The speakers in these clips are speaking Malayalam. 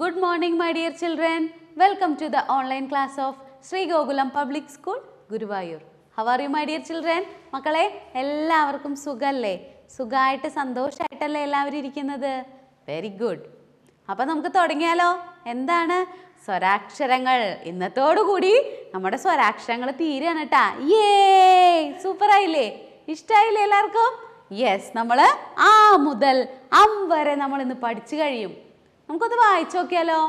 Good morning my dear children. Welcome to the online class of Sri Gokulam Public School, Guruvayur. How are you my dear children? മക്കളെ എല്ലാവർക്കും സുഖമല്ലേ സുഖമായിട്ട് സന്തോഷമായിട്ടല്ലേ എല്ലാവരും ഇരിക്കുന്നത് വെരി ഗുഡ് അപ്പം നമുക്ക് തുടങ്ങിയാലോ എന്താണ് സ്വരാക്ഷരങ്ങൾ ഇന്നത്തോടുകൂടി നമ്മുടെ സ്വരാക്ഷരങ്ങൾ തീരുകയാണ് കേട്ടാ യേ സൂപ്പറായില്ലേ ഇഷ്ടമായില്ലേ എല്ലാവർക്കും യെസ് നമ്മൾ ആ മുതൽ അം വരെ നമ്മൾ ഇന്ന് പഠിച്ചു കഴിയും നമുക്കത് വായിച്ചു നോക്കിയാലോ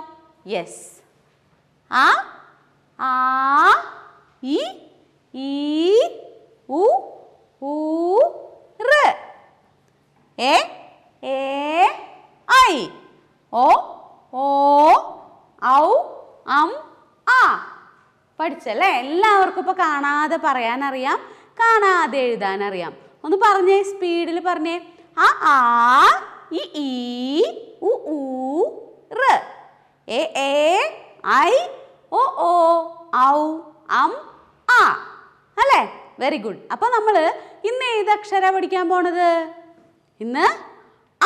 യെസ് ആ ആ ഇ ഈ ഉ ഉ റ് എ ഐ ഓ ഓ ഔ അം ആ പഠിച്ചല്ലേ എല്ലാവർക്കും ഇപ്പൊ കാണാതെ പറയാനറിയാം കാണാതെ എഴുതാനറിയാം ഒന്ന് പറഞ്ഞേ സ്പീഡിൽ പറഞ്ഞേ ആ ആ ഇ ഈ ഉ ഊ റ് എ എ ഐ ഒ ഓ ഔ അം ആ അല്ലേ വെരി ഗുഡ് അപ്പോൾ നമ്മൾ ഇന്ന് ഏത് അക്ഷരം പഠിക്കാൻ പോണത് ഇന്ന്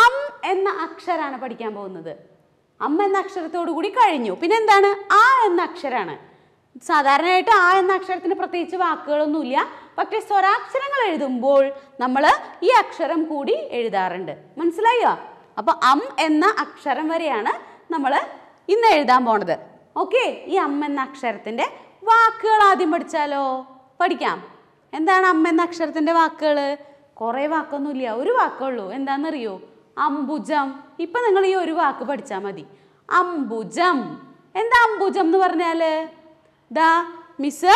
അം എന്ന അക്ഷരമാണ് പഠിക്കാൻ പോകുന്നത് അം എന്ന അക്ഷരത്തോടു കൂടി കഴിഞ്ഞു പിന്നെ എന്താണ് ആ എന്ന അക്ഷരമാണ് സാധാരണയായിട്ട് ആ എന്ന അക്ഷരത്തിന് പ്രത്യേകിച്ച് വാക്കുകളൊന്നുമില്ല പക്ഷേ സ്വരാക്ഷരങ്ങൾ എഴുതുമ്പോൾ നമ്മൾ ഈ അക്ഷരം കൂടി എഴുതാറുണ്ട് മനസ്സിലായോ അപ്പോൾ അം എന്ന അക്ഷരം വരെയാണ് നമ്മൾ ഇന്ന് എഴുതാൻ പോണത് ഓക്കെ ഈ അമ്മ എന്ന അക്ഷരത്തിൻ്റെ വാക്കുകൾ ആദ്യം പഠിച്ചാലോ പഠിക്കാം എന്താണ് അമ്മ എന്ന അക്ഷരത്തിൻ്റെ വാക്കുകൾ കുറേ വാക്കൊന്നുമില്ല ഒരു വാക്കുള്ളൂ എന്താണെന്നറിയോ അംബുജം ഇപ്പം നിങ്ങൾ ഈ ഒരു വാക്ക് പഠിച്ചാൽ മതി അംബുജം എന്താ അംബുജം എന്ന് പറഞ്ഞാൽ ദാ മിസ്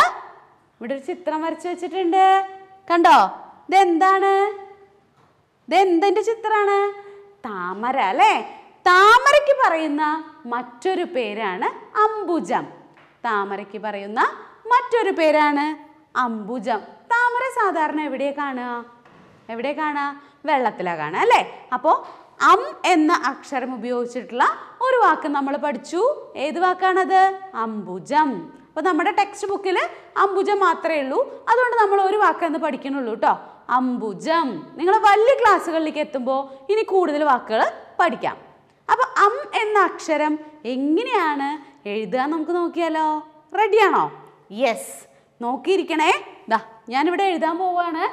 ഇവിടെ ഒരു ചിത്രം വരച്ച് വെച്ചിട്ടുണ്ട് കണ്ടോ ഇതെന്താണ് ഇതെന്തിൻ്റെ ചിത്രമാണ് താമര അല്ലേ താമരയ്ക്ക് പറയുന്ന മറ്റൊരു പേരാണ് അംബുജം താമരയ്ക്ക് പറയുന്ന മറ്റൊരു പേരാണ് അംബുജം താമര സാധാരണ എവിടെ കാണുക എവിടെ കാണുക വെള്ളത്തിലാണ് കാണുക അല്ലേ അപ്പോൾ അം എന്ന അക്ഷരം ഉപയോഗിച്ചിട്ടുള്ള ഒരു വാക്ക് നമ്മൾ പഠിച്ചു ഏത് വാക്കാണത് അംബുജം അപ്പോൾ നമ്മുടെ ടെക്സ്റ്റ് ബുക്കിൽ അംബുജം മാത്രമേ ഉള്ളൂ അതുകൊണ്ട് നമ്മൾ ഒരു വാക്കെന്ന് പഠിക്കണുള്ളൂ കേട്ടോ അംബുജം നിങ്ങൾ വലിയ ക്ലാസ്സുകളിലേക്ക് എത്തുമ്പോൾ ഇനി കൂടുതൽ വാക്കുകൾ പഠിക്കാം അപ്പോൾ അം എന്ന അക്ഷരം എങ്ങനെയാണ് എഴുതുക നമുക്ക് നോക്കിയാലോ റെഡിയാണോ യെസ് നോക്കിയിരിക്കണേ ദാ ഞാനിവിടെ എഴുതാൻ പോവുകയാണ്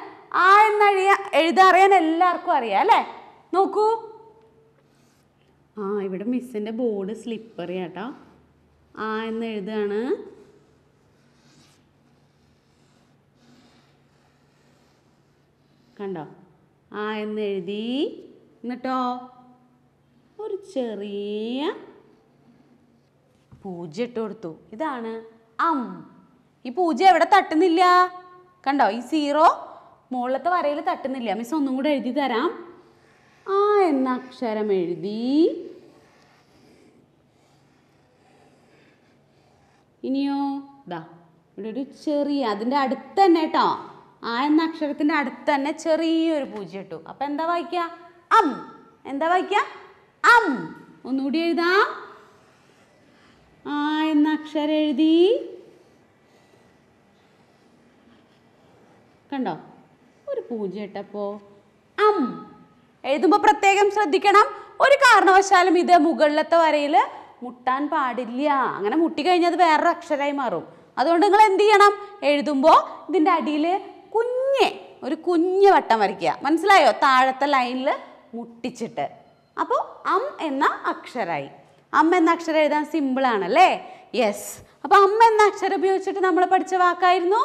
ആ എന്നഴിയ എഴുതിയ എഴുതാൻ അറിയാൻ എല്ലാവർക്കും അറിയാം അല്ലേ നോക്കൂ ആ ഇവിടെ മിസ്സിൻ്റെ ബോർഡ് സ്ലിപ്പറി കേട്ടോ ആ എന്ന് എഴുതുകയാണ് കണ്ടോ ആ എന്ന് എഴുതി എന്നിട്ടോ ഒരു ചെറിയ പൂജ ഇട്ട് കൊടുത്തു ഇതാണ് അം ഈ പൂജ എവിടെ തട്ടുന്നില്ല കണ്ടോ ഈ സീറോ മുകളിലത്തെ വരയിൽ തട്ടുന്നില്ല മിസ് ഒന്നും കൂടെ എഴുതി തരാം ആ എന്ന അക്ഷരം എഴുതി ഇനിയോ ദാ ഇവിടെ ഒരു ചെറിയ അതിൻ്റെ അടുത്ത് തന്നെ കേട്ടോ ആ എന്ന അക്ഷരത്തിൻ്റെ അടുത്ത് തന്നെ ചെറിയൊരു പൂജ ഇട്ടു അപ്പം എന്താ വായിക്കുക അം എന്താ വായിക്കുക അം ഒന്നുകൂടി എഴുതാം ആ എന്ന അക്ഷരം എഴുതി കണ്ടോ ഒരു പൂജ ഇട്ടപ്പോ അം എഴുതുമ്പോൾ പ്രത്യേകം ശ്രദ്ധിക്കണം ഒരു കാരണവശാലും ഇത് മുകളിലത്തെ വരയിൽ മുട്ടാൻ പാടില്ല അങ്ങനെ മുട്ടിക്കഴിഞ്ഞാൽ അത് വേറൊരു അക്ഷരമായി മാറും അതുകൊണ്ട് നിങ്ങൾ എന്ത് ചെയ്യണം എഴുതുമ്പോൾ ഇതിൻ്റെ അടിയിൽ കുഞ്ഞ് ഒരു കുഞ്ഞ് വട്ടം വരയ്ക്കുക മനസ്സിലായോ താഴത്തെ ലൈനിൽ മുട്ടിച്ചിട്ട് അപ്പോൾ അം എന്ന അക്ഷരമായി അം എന്ന അക്ഷരം എഴുതാൻ സിമ്പിൾ ആണല്ലേ യെസ് അപ്പോൾ അം എന്ന അക്ഷരം ഉപയോഗിച്ചിട്ട് നമ്മൾ പഠിച്ച വാക്കായിരുന്നു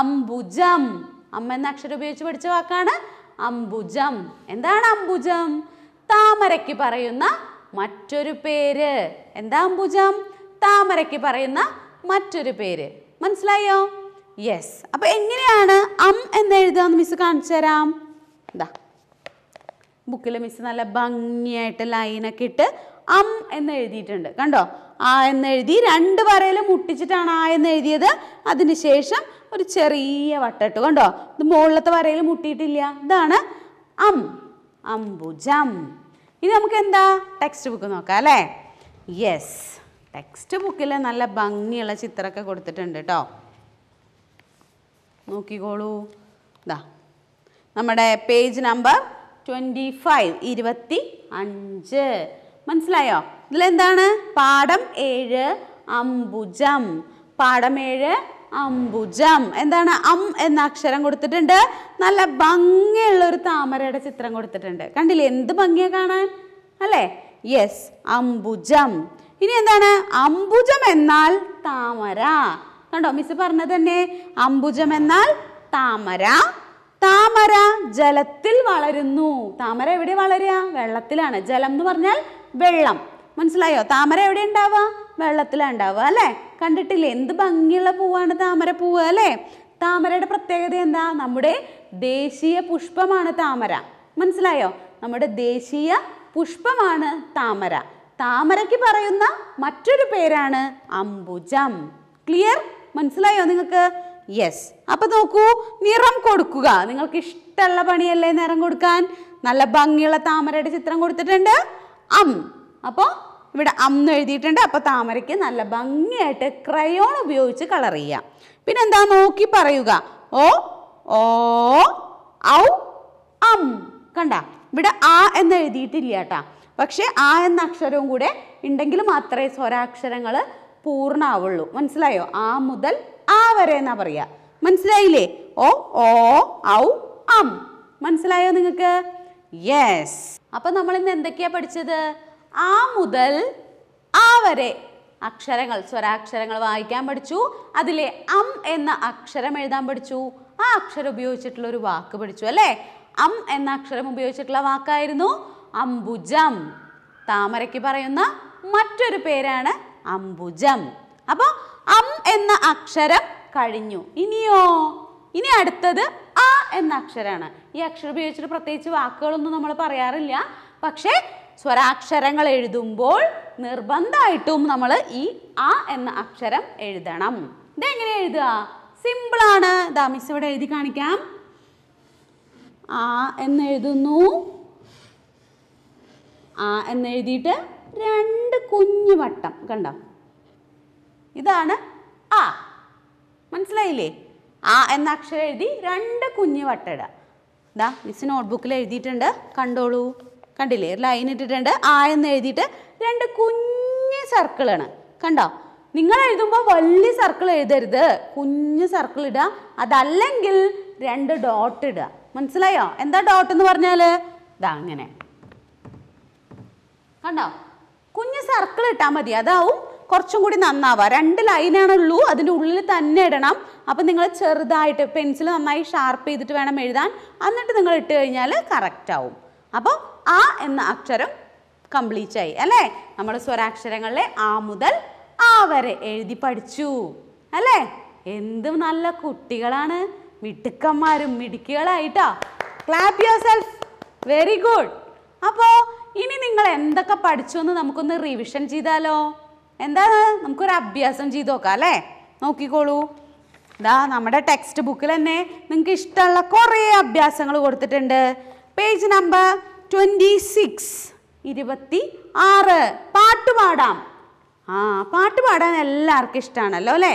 അംബുജം അമ്മ എന്ന അക്ഷരം ഉപയോഗിച്ച് പഠിച്ച വാക്കാണ് അംബുജം എന്താണ് അംബുജം താമരയ്ക്ക് പറയുന്ന മറ്റൊരു പേര് എന്താ അംബുജം താമരയ്ക്ക് പറയുന്ന മറ്റൊരു പേര് മനസ്സിലായോ യെസ് അപ്പൊ എങ്ങനെയാണ് അം എന്ന് എഴുതാമെന്ന് മിസ് കാണിച്ചു തരാം എന്താ ബുക്കിൽ മിസ് നല്ല ഭംഗിയായിട്ട് ലൈനൊക്കെ ഇട്ട് അം എന്ന് എഴുതിയിട്ടുണ്ട് കണ്ടോ ആ എന്ന് എഴുതി രണ്ട് വരയിൽ മുട്ടിച്ചിട്ടാണ് ആ എന്ന് എഴുതിയത് അതിനുശേഷം ഒരു ചെറിയ വട്ടിട്ടു കണ്ടോ ഇത് മുകളിലത്തെ വരയിൽ മുട്ടിയിട്ടില്ല ഇതാണ് അം അംബുജം ഇനി നമുക്ക് എന്താ ടെക്സ്റ്റ് ബുക്ക് നോക്കാം അല്ലേ യെസ് ടെക്സ്റ്റ് ബുക്കിൽ നല്ല ഭംഗിയുള്ള ചിത്രമൊക്കെ കൊടുത്തിട്ടുണ്ട് കേട്ടോ നോക്കിക്കോളൂ ഇതാ നമ്മുടെ പേജ് നമ്പർ ട്വൻറ്റി ഫൈവ് ഇരുപത്തി അഞ്ച് മനസ്സിലായോ ഇതിലെന്താണ് പാഠം ഏഴ് അംബുജം പാഠം ഏഴ് അംബുജം എന്താണ് അം എന്ന അക്ഷരം കൊടുത്തിട്ടുണ്ട് നല്ല ഭംഗിയുള്ള ഒരു താമരയുടെ ചിത്രം കൊടുത്തിട്ടുണ്ട് കണ്ടില്ലേ എന്ത് ഭംഗിയാ കാണാൻ അല്ലേ യെസ് അംബുജം ഇനി എന്താണ് അംബുജം എന്നാൽ താമര കണ്ടോ മിസ് പറഞ്ഞത് തന്നെ അംബുജം എന്നാൽ താമര താമര ജലത്തിൽ വളരുന്നു താമര എവിടെ വളരുക വെള്ളത്തിലാണ് ജലം എന്ന് പറഞ്ഞാൽ വെള്ളം മനസ്സിലായോ താമര എവിടെ ഉണ്ടാവുക വെള്ളത്തിലാണ് ഉണ്ടാവുക അല്ലേ കണ്ടിട്ടില്ലേ എന്ത് ഭംഗിയുള്ള പൂവാണ് താമര പൂവ് അല്ലേ താമരയുടെ പ്രത്യേകത എന്താ നമ്മുടെ ദേശീയ പുഷ്പമാണ് താമര മനസ്സിലായോ നമ്മുടെ ദേശീയ പുഷ്പമാണ് താമര താമരയ്ക്ക് പറയുന്ന മറ്റൊരു പേരാണ് അംബുജം ക്ലിയർ മനസ്സിലായോ നിങ്ങൾക്ക് യെസ് അപ്പം നോക്കൂ നിറം കൊടുക്കുക നിങ്ങൾക്ക് ഇഷ്ടമുള്ള പണിയല്ലേ നിറം കൊടുക്കാൻ നല്ല ഭംഗിയുള്ള താമരയുടെ ചിത്രം കൊടുത്തിട്ടുണ്ട് അം അപ്പോൾ ഇവിടെ അന്ന് എഴുതിയിട്ടുണ്ട് അപ്പോൾ താമരയ്ക്ക് നല്ല ഭംഗിയായിട്ട് ക്രയോൺ ഉപയോഗിച്ച് കളർ ചെയ്യാം പിന്നെ എന്താ നോക്കി പറയുക ഓ ഓ ഔ അം കണ്ട ഇവിടെ ആ എന്ന് എഴുതിയിട്ടില്ല കേട്ടാ പക്ഷേ ആ എന്ന അക്ഷരവും കൂടെ ഉണ്ടെങ്കിൽ മാത്രമേ സ്വരാക്ഷരങ്ങൾ പൂർണ്ണമാവുള്ളൂ മനസ്സിലായോ ആ മുതൽ ആ വരെ എന്നാ പറയുക മനസ്സിലായില്ലേ ഓ ഓ ഔ അം മനസ്സിലായോ നിങ്ങൾക്ക് യെസ് അപ്പൊ നമ്മൾ ഇന്ന് എന്തൊക്കെയാ പഠിച്ചത് ആ മുതൽ ആ വരെ അക്ഷരങ്ങൾ സ്വരാക്ഷരങ്ങൾ വായിക്കാൻ പഠിച്ചു അതിലെ അം എന്ന അക്ഷരം എഴുതാൻ പഠിച്ചു ആ അക്ഷരം ഉപയോഗിച്ചിട്ടുള്ള ഒരു വാക്ക് പഠിച്ചു അല്ലേ അം എന്ന അക്ഷരം ഉപയോഗിച്ചിട്ടുള്ള വാക്കായിരുന്നു അംബുജം താമരയ്ക്ക് പറയുന്ന മറ്റൊരു പേരാണ് അംബുജം അപ്പോൾ അം എന്ന അക്ഷരം കഴിഞ്ഞു ഇനിയോ ഇനി അടുത്തത് ആ എന്ന അക്ഷരമാണ് ഈ അക്ഷരം ഉപയോഗിച്ചിട്ട് പ്രത്യേകിച്ച് വാക്കുകളൊന്നും നമ്മൾ പറയാറില്ല പക്ഷേ സ്വരാക്ഷരങ്ങൾ എഴുതുമ്പോൾ നിർബന്ധമായിട്ടും നമ്മൾ ഈ ആ എന്ന അക്ഷരം എഴുതണം ഇതെങ്ങനെ എഴുതുക സിമ്പിളാണ് ദാ മിസ് ഇവിടെ എഴുതി കാണിക്കാം ആ എന്ന് എഴുതുന്നു ആ എന്ന് എഴുതിയിട്ട് രണ്ട് കുഞ്ഞു വട്ടം കണ്ടോ ഇതാണ് ആ മനസ്സിലായില്ലേ ആ എന്ന അക്ഷരം എഴുതി രണ്ട് കുഞ്ഞ് വട്ടയിടുക ഇതാ മിസ് നോട്ട്ബുക്കിൽ എഴുതിയിട്ടുണ്ട് കണ്ടോളൂ കണ്ടില്ലേ ലൈൻ ഇട്ടിട്ടുണ്ട് ആ എന്ന് എഴുതിയിട്ട് രണ്ട് കുഞ്ഞ് സർക്കിളാണ് കണ്ടോ നിങ്ങൾ എഴുതുമ്പോൾ വലിയ സർക്കിൾ എഴുതരുത് കുഞ്ഞ് സർക്കിൾ ഇടുക അതല്ലെങ്കിൽ രണ്ട് ഡോട്ട് ഇടുക മനസ്സിലായോ എന്താ ഡോട്ട് എന്ന് പറഞ്ഞാൽ ഇതാ അങ്ങനെ കണ്ടോ കുഞ്ഞ് സർക്കിൾ ഇട്ടാൽ മതി അതാവും കുറച്ചും കൂടി നന്നാവുക രണ്ട് ലൈനാണുള്ളൂ അതിൻ്റെ ഉള്ളിൽ തന്നെ ഇടണം അപ്പം നിങ്ങൾ ചെറുതായിട്ട് പെൻസിൽ നന്നായി ഷാർപ്പ് ചെയ്തിട്ട് വേണം എഴുതാൻ എന്നിട്ട് നിങ്ങൾ ഇട്ട് കഴിഞ്ഞാൽ കറക്റ്റ് ആവും അപ്പോൾ ആ എന്ന അക്ഷരം കംപ്ലീറ്റ് ആയി അല്ലേ നമ്മൾ സ്വരാക്ഷരങ്ങളിലെ ആ മുതൽ ആ വരെ എഴുതി പഠിച്ചു അല്ലേ എന്ത് നല്ല കുട്ടികളാണ് മിടുക്കന്മാരും മിടുക്കികളായിട്ടാ clap yourself very good അപ്പോൾ ഇനി നിങ്ങൾ എന്തൊക്കെ പഠിച്ചു എന്ന് നമുക്കൊന്ന് റിവിഷൻ ചെയ്താലോ എന്താണ് നമുക്കൊരു അഭ്യാസം ചെയ്ത് നോക്കാം അല്ലേ നോക്കിക്കോളൂ ഇതാ നമ്മുടെ ടെക്സ്റ്റ് ബുക്കിൽ തന്നെ നിങ്ങൾക്ക് ഇഷ്ടമുള്ള കുറേ അഭ്യാസങ്ങൾ കൊടുത്തിട്ടുണ്ട് പേജ് നമ്പർ ട്വൻറ്റി സിക്സ് ഇരുപത്തി ആറ് പാട്ട് പാടാം ആ പാട്ട് പാടാൻ എല്ലാവർക്കും ഇഷ്ടമാണല്ലോ അല്ലേ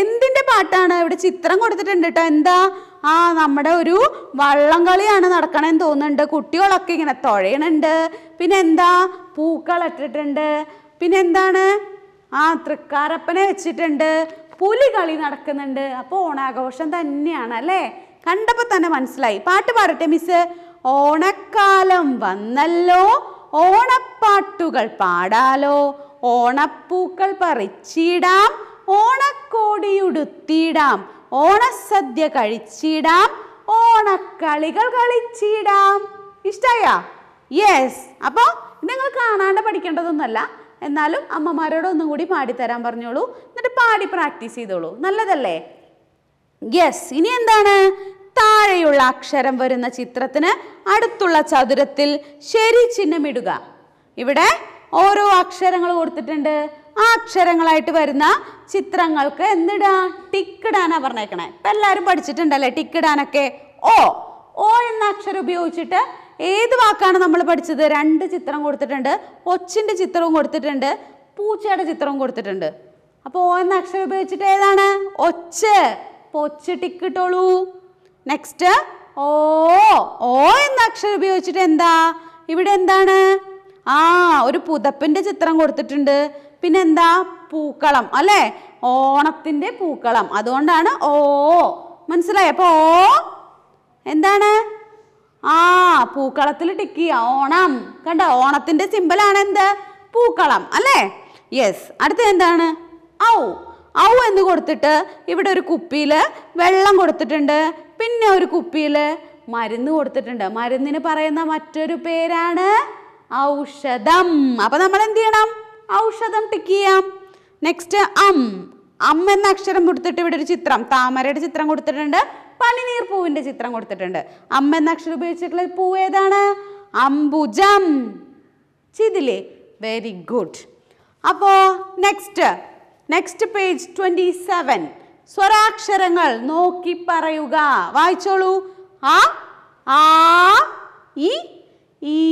എന്തിൻ്റെ പാട്ടാണ് ഇവിടെ ചിത്രം കൊടുത്തിട്ടുണ്ട് കേട്ടോ എന്താ ആ നമ്മുടെ ഒരു വള്ളം കളിയാണ് നടക്കണമെന്ന് തോന്നുന്നുണ്ട് കുട്ടികളൊക്കെ ഇങ്ങനെ തുഴയണുണ്ട് പിന്നെ എന്താ പൂക്കൾ ഇട്ടിട്ടുണ്ട് പിന്നെ എന്താണ് ആ തൃക്കാരപ്പനെ വെച്ചിട്ടുണ്ട് പുലികളി നടക്കുന്നുണ്ട് അപ്പോൾ ഓണാഘോഷം തന്നെയാണ് അല്ലേ കണ്ടപ്പോൾ തന്നെ മനസ്സിലായി പാട്ട് പാടട്ടെ മിസ് ഓണക്കാലം വന്നല്ലോ ഓണപ്പാട്ടുകൾ പാടാലോ ഓണപ്പൂക്കൾ പറിച്ചിടാം ഓണക്കോടിയുടുത്തിടാം ഓണസദ്യ കഴിച്ചിടാം ഓണക്കളികൾ കളിച്ചിടാം ഇഷ്ടായാ യെസ് അപ്പോൾ നിങ്ങൾ കാണാണ്ട് പഠിക്കേണ്ടതൊന്നുമല്ല എന്നാലും അമ്മമാരോട് ഒന്നും കൂടി പാടിത്തരാൻ പറഞ്ഞോളൂ എന്നിട്ട് പാടി പ്രാക്ടീസ് ചെയ്തോളൂ നല്ലതല്ലേ യെസ് ഇനി എന്താണ് താഴെയുള്ള അക്ഷരം വരുന്ന ചിത്രത്തിന് അടുത്തുള്ള ചതുരത്തിൽ ശരി ചിഹ്നം ഇടുക ഇവിടെ ഓരോ അക്ഷരങ്ങൾ കൊടുത്തിട്ടുണ്ട് ആ അക്ഷരങ്ങളായിട്ട് വരുന്ന ചിത്രങ്ങൾക്ക് എന്തിടാ ടിക്കിടാനാ പറഞ്ഞേക്കണേ ഇപ്പം എല്ലാവരും പഠിച്ചിട്ടുണ്ടല്ലേ ടിക്കിടാനൊക്കെ ഓ ഓ എന്ന അക്ഷരം ഉപയോഗിച്ചിട്ട് ഏത് വാക്കാണ് നമ്മൾ പഠിച്ചത് രണ്ട് ചിത്രം കൊടുത്തിട്ടുണ്ട് ഒച്ചിൻ്റെ ചിത്രവും കൊടുത്തിട്ടുണ്ട് പൂച്ചയുടെ ചിത്രവും കൊടുത്തിട്ടുണ്ട് അപ്പോൾ ഓ എന്ന അക്ഷരം ഉപയോഗിച്ചിട്ട് ഏതാണ് ഒച്ച് അപ്പോൾ ഒച്ച് ടിക്കിട്ടോളൂ നെക്സ്റ്റ് ഓ ഓ എന്ന അക്ഷരം ഉപയോഗിച്ചിട്ട് എന്താ ഇവിടെ എന്താണ് ആ ഒരു പുതപ്പിൻ്റെ ചിത്രം കൊടുത്തിട്ടുണ്ട് പിന്നെ എന്താ പൂക്കളം അല്ലേ ഓണത്തിൻ്റെ പൂക്കളം അതുകൊണ്ടാണ് ഓ മനസ്സിലായി അപ്പോൾ ഓ എന്താണ് ആ പൂക്കളത്തിൽ ടിക്ക് ചെയ്യുക ഓണം കണ്ടോ ഓണത്തിന്റെ സിമ്പലാണ് എന്ത് പൂക്കളം അല്ലേ യെസ് അടുത്ത എന്താണ് ഔ ഔ എന്ന് കൊടുത്തിട്ട് ഇവിടെ ഒരു കുപ്പിയിൽ വെള്ളം കൊടുത്തിട്ടുണ്ട് പിന്നെ ഒരു കുപ്പിയിൽ മരുന്ന് കൊടുത്തിട്ടുണ്ട് മരുന്നിന് പറയുന്ന മറ്റൊരു പേരാണ് ഔഷധം അപ്പൊ നമ്മൾ എന്ത് ചെയ്യണം ഔഷധം ടിക്ക് ചെയ്യാം നെക്സ്റ്റ് അം അം എന്ന അക്ഷരം കൊടുത്തിട്ട് ഇവിടെ ഒരു ചിത്രം താമരയുടെ ചിത്രം കൊടുത്തിട്ടുണ്ട് പനിനീർ പൂവിൻ്റെ ചിത്രം കൊടുത്തിട്ടുണ്ട് അമ്മ എന്ന അക്ഷരം ഉപയോഗിച്ചിട്ടുള്ള പൂവ് ഏതാണ് അംബുജം ചെയ്തില്ലേ വെരി ഗുഡ് അപ്പോൾ next next page twenty seven സ്വരാക്ഷരങ്ങൾ നോക്കി പറയുക വായിച്ചോളൂ ആ ആ ഇ ഈ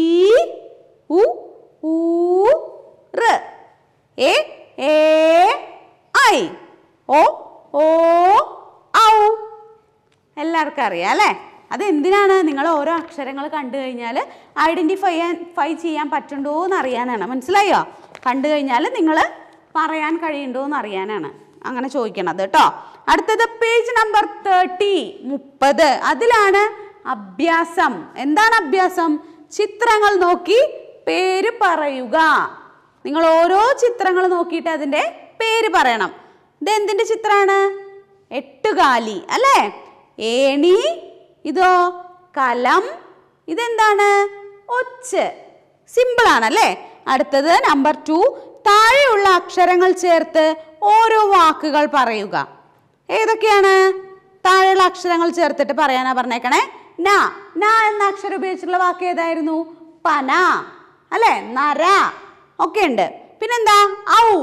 ഉ ഊ റ് എ എ ഐ ഓ ഓ ഔ എല്ലാവർക്കും അറിയാം അല്ലേ അതെന്തിനാണ് നിങ്ങൾ ഓരോ അക്ഷരങ്ങൾ കണ്ടു കഴിഞ്ഞാൽ ഐഡൻറ്റിഫൈ ഫൈ ചെയ്യാൻ പറ്റുണ്ടോ എന്ന് അറിയാനാണ് മനസ്സിലായോ കണ്ടു കഴിഞ്ഞാൽ നിങ്ങൾ പറയാൻ കഴിയുണ്ടോ എന്ന് അറിയാനാണ് അങ്ങനെ ചോദിക്കണത് കേട്ടോ അടുത്തത് പേജ് നമ്പർ തേർട്ടി മുപ്പത് അതിലാണ് അഭ്യാസം എന്താണ് അഭ്യാസം ചിത്രങ്ങൾ നോക്കി പേര് പറയുക നിങ്ങൾ ഓരോ ചിത്രങ്ങൾ നോക്കിയിട്ട് അതിൻ്റെ പേര് പറയണം ഇതെന്തിൻ്റെ ചിത്രമാണ് എട്ടുകാലി അല്ലേ ഏണി ഇതോ കലം ഇതെന്താണ് ഒച്ച് സിമ്പിളാണല്ലേ അടുത്തത് നമ്പർ ടു താഴെയുള്ള അക്ഷരങ്ങൾ ചേർത്ത് ഓരോ വാക്കുകൾ പറയുക ഏതൊക്കെയാണ് താഴെയുള്ള അക്ഷരങ്ങൾ ചേർത്തിട്ട് പറയാനാ പറഞ്ഞേക്കണേ ന ന എന്ന അക്ഷരം ഉപയോഗിച്ചിട്ടുള്ള വാക്ക് ഏതായിരുന്നു പന അല്ലേ നര ഒക്കെ ഉണ്ട് പിന്നെന്താ ഔ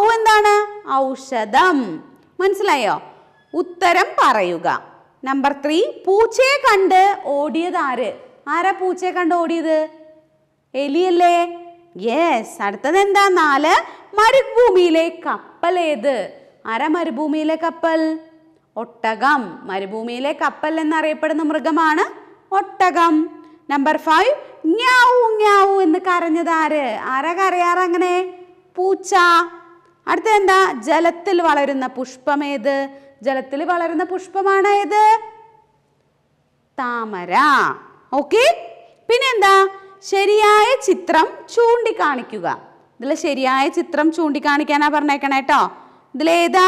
ഔ എന്താണ് ഔഷധം മനസ്സിലായോ ഉത്തരം പറയുക നമ്പർ ത്രീ പൂച്ചയെ കണ്ട് ഓടിയത് ആര് ആരാ പൂച്ചയെ കണ്ട് ഓടിയത് എലിയല്ലേ യെസ് അടുത്തത് എന്താ നാല് മരുഭൂമിയിലെ കപ്പൽ ഏത് ആരാ മരുഭൂമിയിലെ കപ്പൽ ഒട്ടകം മരുഭൂമിയിലെ കപ്പൽ എന്നറിയപ്പെടുന്ന മൃഗമാണ് ഒട്ടകം നമ്പർ ഫൈവ് ഞാവു ഞാവു എന്ന് കരഞ്ഞത് ആര് ആരാ കരയാറ് അങ്ങനെ പൂച്ച അടുത്തെന്താ ജലത്തിൽ വളരുന്ന പുഷ്പമേത് ജലത്തിൽ വളരുന്ന പുഷ്പമാണ് ഏത് താമര ഓക്കെ പിന്നെന്താ ശരിയായ ചിത്രം ചൂണ്ടിക്കാണിക്കുക ഇതിൽ ശരിയായ ചിത്രം ചൂണ്ടിക്കാണിക്കാനാ പറഞ്ഞേക്കണേ കേട്ടോ ഏതാ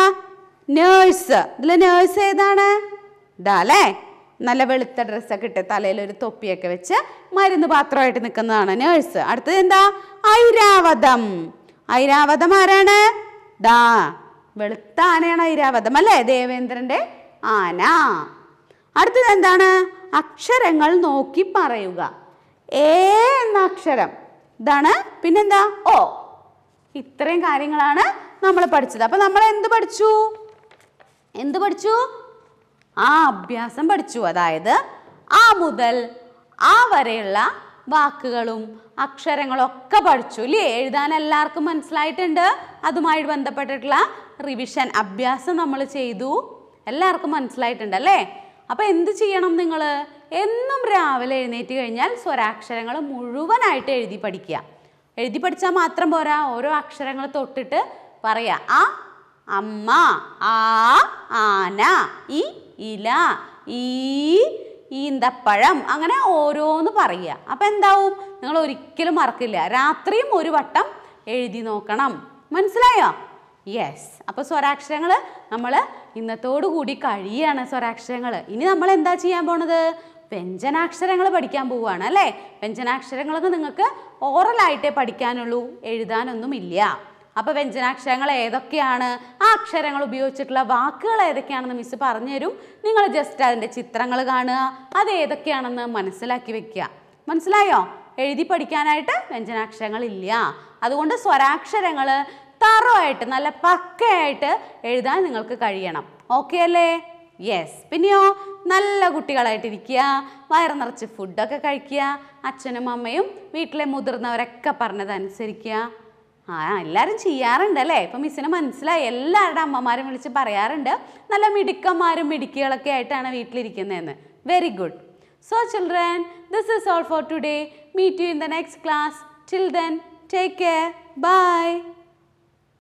നേഴ്സ് ഇതിൽ നേഴ്സ് ഏതാണ് ഇതാ അല്ലേ നല്ല വെളുത്ത ഡ്രസ്സൊക്കെ ഇട്ട് തലയിൽ ഒരു തൊപ്പിയൊക്കെ വെച്ച് മരുന്ന് പാത്രമായിട്ട് നിൽക്കുന്നതാണ് നേഴ്സ് അടുത്തത് എന്താ ഐരാവതം ഐരാവതം ആരാണ് ദാ വെളുത്ത ആനയാണ് ഐരാവതം അല്ലേ ദേവേന്ദ്രന്റെ ആന അടുത്തത് എന്താണ് അക്ഷരങ്ങൾ നോക്കി പറയുക ഏ എന്ന അക്ഷരം ഇതാണ് പിന്നെന്താ ഓ ഇത്രയും കാര്യങ്ങളാണ് നമ്മൾ പഠിച്ചത് അപ്പൊ നമ്മൾ എന്ത് പഠിച്ചു എന്ത് പഠിച്ചു ആ അഭ്യാസം പഠിച്ചു അതായത് ആ മുതൽ ആ വരെയുള്ള വാക്കുകളും അക്ഷരങ്ങളും ഒക്കെ പഠിച്ചു ഇല്ലേ എഴുതാൻ എല്ലാവർക്കും മനസ്സിലായിട്ടുണ്ട് അതുമായി ബന്ധപ്പെട്ടിട്ടുള്ള റിവിഷൻ അഭ്യാസം നമ്മൾ ചെയ്തു എല്ലാവർക്കും മനസ്സിലായിട്ടുണ്ട് അല്ലേ അപ്പോൾ എന്ത് ചെയ്യണം നിങ്ങൾ എന്നും രാവിലെ എഴുന്നേറ്റ് കഴിഞ്ഞാൽ സ്വരാക്ഷരങ്ങൾ മുഴുവനായിട്ട് എഴുതി പഠിക്കുക എഴുതി പഠിച്ചാൽ മാത്രം പോരാ ഓരോ അക്ഷരങ്ങൾ തൊട്ടിട്ട് പറയുക ആ അമ്മ ആ ആന ഈ ഇല ഈ ഈന്തപ്പഴം അങ്ങനെ ഓരോന്ന് പറയുക അപ്പം എന്താവും നിങ്ങൾ ഒരിക്കലും മറക്കില്ല രാത്രിയും ഒരു വട്ടം എഴുതി നോക്കണം മനസ്സിലായോ യെസ് അപ്പോൾ സ്വരാക്ഷരങ്ങൾ നമ്മൾ കൂടി കഴിയാണ് സ്വരാക്ഷരങ്ങൾ ഇനി നമ്മൾ എന്താ ചെയ്യാൻ പോണത് വ്യഞ്ജനാക്ഷരങ്ങൾ പഠിക്കാൻ പോവുകയാണ് അല്ലേ വ്യഞ്ജനാക്ഷരങ്ങളൊക്കെ നിങ്ങൾക്ക് ഓറലായിട്ടേ പഠിക്കാനുള്ളൂ എഴുതാനൊന്നുമില്ല അപ്പോൾ വ്യഞ്ജനാക്ഷരങ്ങൾ ഏതൊക്കെയാണ് ആ അക്ഷരങ്ങൾ ഉപയോഗിച്ചിട്ടുള്ള വാക്കുകൾ ഏതൊക്കെയാണെന്ന് മിസ് പറഞ്ഞുതരും നിങ്ങൾ ജസ്റ്റ് അതിൻ്റെ ചിത്രങ്ങൾ കാണുക അത് ഏതൊക്കെയാണെന്ന് മനസ്സിലാക്കി വെക്കുക മനസ്സിലായോ എഴുതി പഠിക്കാനായിട്ട് വ്യഞ്ജനാക്ഷരങ്ങളില്ല അതുകൊണ്ട് സ്വരാക്ഷരങ്ങൾ തറോ നല്ല പക്കയായിട്ട് എഴുതാൻ നിങ്ങൾക്ക് കഴിയണം ഓക്കെ അല്ലേ യെസ് പിന്നെയോ നല്ല കുട്ടികളായിട്ടിരിക്കുക വയറ് നിറച്ച് ഫുഡൊക്കെ കഴിക്കുക അച്ഛനും അമ്മയും വീട്ടിലെ മുതിർന്നവരൊക്കെ പറഞ്ഞതനുസരിക്കുക ആ എല്ലാവരും ചെയ്യാറുണ്ട് അല്ലേ ഇപ്പം മിസ്സിന് മനസ്സിലായി എല്ലാവരുടെ അമ്മമാരും വിളിച്ച് പറയാറുണ്ട് നല്ല മിടുക്കന്മാരും മിടുക്കികളൊക്കെ ആയിട്ടാണ് വീട്ടിലിരിക്കുന്നതെന്ന് very good so children this is all for today meet you in the next class then take care by